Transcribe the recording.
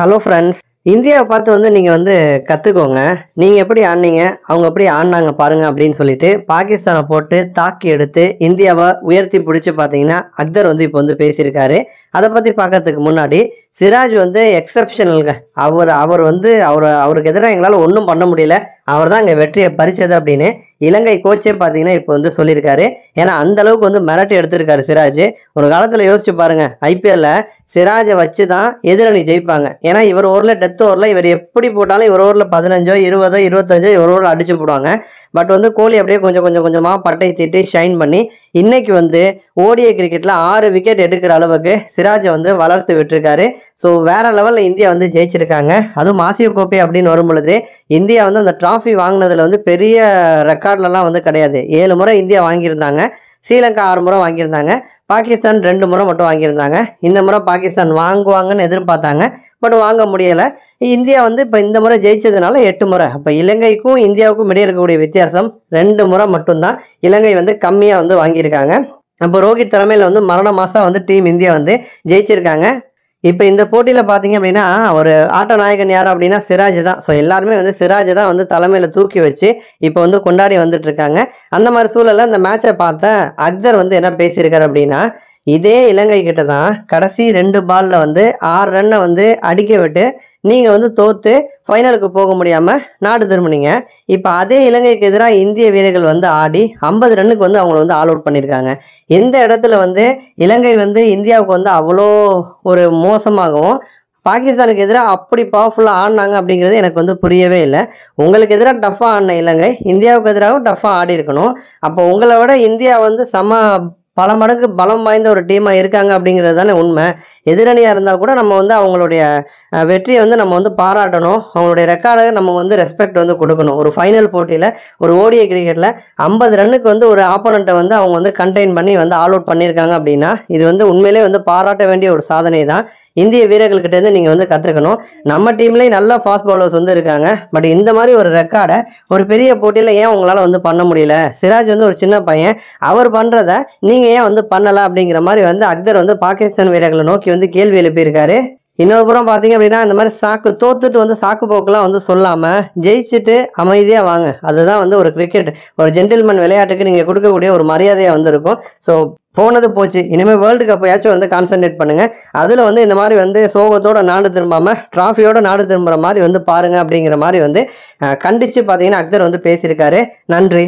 hello friends இந்தியாவை பார்த்து வந்து நீங்கள் வந்து கற்றுக்கோங்க நீங்கள் எப்படி ஆடினீங்க அவங்க எப்படி ஆடினாங்க பாருங்கள் அப்படின்னு சொல்லிட்டு பாகிஸ்தானை போட்டு தாக்கி எடுத்து இந்தியாவை உயர்த்தி பிடிச்சி பார்த்தீங்கன்னா அக்தர் வந்து இப்போ வந்து பேசியிருக்காரு அதை பற்றி பார்க்கறதுக்கு முன்னாடி சிராஜ் வந்து எக்ஸப்ஷனலுங்க அவர் அவர் வந்து அவர் அவருக்கு எதிராக எங்களால் ஒன்றும் பண்ண முடியல அவர் தான் இங்கே வெற்றியை பறித்தது அப்படின்னு இலங்கை கோச்சே பார்த்தீங்கன்னா இப்போ வந்து சொல்லியிருக்காரு ஏன்னா அந்த அளவுக்கு வந்து மிரட்டு எடுத்திருக்காரு சிராஜ் ஒரு காலத்தில் யோசிச்சு பாருங்க ஐபிஎல்ல சிராஜை வச்சு தான் எதிரணி ஜெயிப்பாங்க ஏன்னா இவர் ஓரில் டெத் ஓரில் இவர் எப்படி போட்டாலும் இவர் ஓரில் பதினஞ்சோ இருபதோ இருபத்தஞ்சோ இவர் ஓரில் அடிச்சு போடுவாங்க பட் வந்து கோலி அப்படியே கொஞ்சம் கொஞ்சம் கொஞ்சமாக பட்டை தீட்டி ஷைன் பண்ணி இன்னைக்கு வந்து ஓடிஐ கிரிக்கெட்டில் ஆறு விக்கெட் எடுக்கிற அளவுக்கு சிராஜை வந்து வளர்த்து விட்டுருக்காரு ஸோ வேறு லெவலில் இந்தியா வந்து ஜெயிச்சிருக்காங்க அதுவும் ஆசிய கோப்பை அப்படின்னு வரும் பொழுது இந்தியா வந்து அந்த ட்ராஃபி வாங்கினதில் வந்து பெரிய ரெக்கார்ட்லலாம் வந்து கிடையாது ஏழு முறை இந்தியா வாங்கியிருந்தாங்க ஸ்ரீலங்கா ஆறு முறை வாங்கியிருந்தாங்க பாகிஸ்தான் ரெண்டு முறை மட்டும் வாங்கியிருந்தாங்க இந்த முறை பாகிஸ்தான் வாங்குவாங்கன்னு எதிர்பார்த்தாங்க பட் வாங்க முடியலை இந்தியா வந்து இப்போ இந்த முறை ஜெயிச்சதுனால எட்டு முறை அப்போ இலங்கைக்கும் இந்தியாவுக்கும் இடையே இருக்கக்கூடிய வித்தியாசம் ரெண்டு முறை மட்டும்தான் இலங்கை வந்து கம்மியாக வந்து வாங்கியிருக்காங்க அப்போ ரோஹித் தலைமையில் வந்து மரண மாதம் வந்து டீம் இந்தியா வந்து ஜெயிச்சிருக்காங்க இப்போ இந்த போட்டியில் பார்த்தீங்க அப்படின்னா ஒரு ஆட்ட நாயகன் யார் அப்படின்னா சிராஜ் தான் ஸோ எல்லாருமே வந்து சிராஜ் தான் வந்து தலைமையில் தூக்கி வச்சு இப்போ வந்து கொண்டாடி வந்துட்டு இருக்காங்க அந்த மாதிரி சூழலில் அந்த மேட்சை பார்த்த அக்தர் வந்து என்ன பேசியிருக்காரு அப்படின்னா இதே இலங்கை கிட்ட தான் கடைசி ரெண்டு பாலில் வந்து ஆறு ரன்னை வந்து அடிக்க விட்டு நீங்கள் வந்து தோற்று ஃபைனலுக்கு போக முடியாமல் நாடு திரும்பினீங்க இப்போ அதே இலங்கைக்கு எதிராக இந்திய வீரர்கள் வந்து ஆடி ஐம்பது ரன்னுக்கு வந்து அவங்கள வந்து ஆல் அவுட் பண்ணியிருக்காங்க எந்த இடத்துல வந்து இலங்கை வந்து இந்தியாவுக்கு வந்து அவ்வளோ ஒரு மோசமாகவும் பாகிஸ்தானுக்கு எதிராக அப்படி பவர்ஃபுல்லாக ஆடினாங்க அப்படிங்கிறது எனக்கு வந்து புரியவே இல்லை உங்களுக்கு எதிராக டஃபாக ஆடின இலங்கை இந்தியாவுக்கு எதிராகவும் டஃப்பாக ஆடி இருக்கணும் அப்போ உங்களை விட இந்தியா வந்து சம பல மடங்கு பலம் வாய்ந்த ஒரு டீமாக இருக்காங்க அப்படிங்கிறது தானே உண்மை எதிரணியாக இருந்தால் கூட நம்ம வந்து அவங்களுடைய வெற்றியை வந்து நம்ம வந்து பாராட்டணும் அவங்களுடைய ரெக்கார்டை நம்ம வந்து ரெஸ்பெக்ட் வந்து கொடுக்கணும் ஒரு ஃபைனல் போட்டியில் ஒரு ஓடிய கிரிக்கெட்டில் ஐம்பது ரன்னுக்கு வந்து ஒரு ஆப்போனண்ட்டை வந்து அவங்க வந்து கண்டெயின் பண்ணி வந்து ஆல் அவுட் பண்ணியிருக்காங்க அப்படின்னா இது வந்து உண்மையிலே வந்து பாராட்ட வேண்டிய ஒரு சாதனை தான் இந்திய வீரர்கள்கிட்டேருந்து நீங்கள் வந்து கற்றுக்கணும் நம்ம டீம்லேயும் நல்ல ஃபாஸ்ட் பாலர்ஸ் வந்து இருக்காங்க பட் இந்த மாதிரி ஒரு ரெக்கார்டை ஒரு பெரிய போட்டியில் ஏன் உங்களால் வந்து பண்ண முடியல சிராஜ் வந்து ஒரு சின்ன பையன் அவர் பண்ணுறத நீங்கள் ஏன் வந்து பண்ணலாம் அப்படிங்கிற மாதிரி வந்து அக்தர் வந்து பாகிஸ்தான் வீரர்களை நோக்கி வந்து கேள்வி எழுப்பியிருக்காரு இன்னொரு புறம் பார்த்தீங்க அப்படின்னா இந்த மாதிரி சாக்கு தோத்துட்டு வந்து சாக்கு போக்குலாம் வந்து சொல்லாமல் ஜெயிச்சுட்டு அமைதியாக வாங்க அதுதான் வந்து ஒரு கிரிக்கெட் ஒரு ஜென்டில்மேன் விளையாட்டுக்கு நீங்கள் கொடுக்கக்கூடிய ஒரு மரியாதையாக வந்து இருக்கும் ஸோ போனது போச்சு இனிமேல் வேர்ல்டு கப்பையாச்சும் வந்து கான்சென்ட்ரேட் பண்ணுங்கள் அதில் வந்து இந்த மாதிரி வந்து சோகத்தோட நாடு திரும்பாமல் ட்ராஃபியோடு நாடு திரும்புகிற மாதிரி வந்து பாருங்கள் அப்படிங்கிற மாதிரி வந்து கண்டித்து பார்த்தீங்கன்னா அக்தர் வந்து பேசியிருக்காரு நன்றி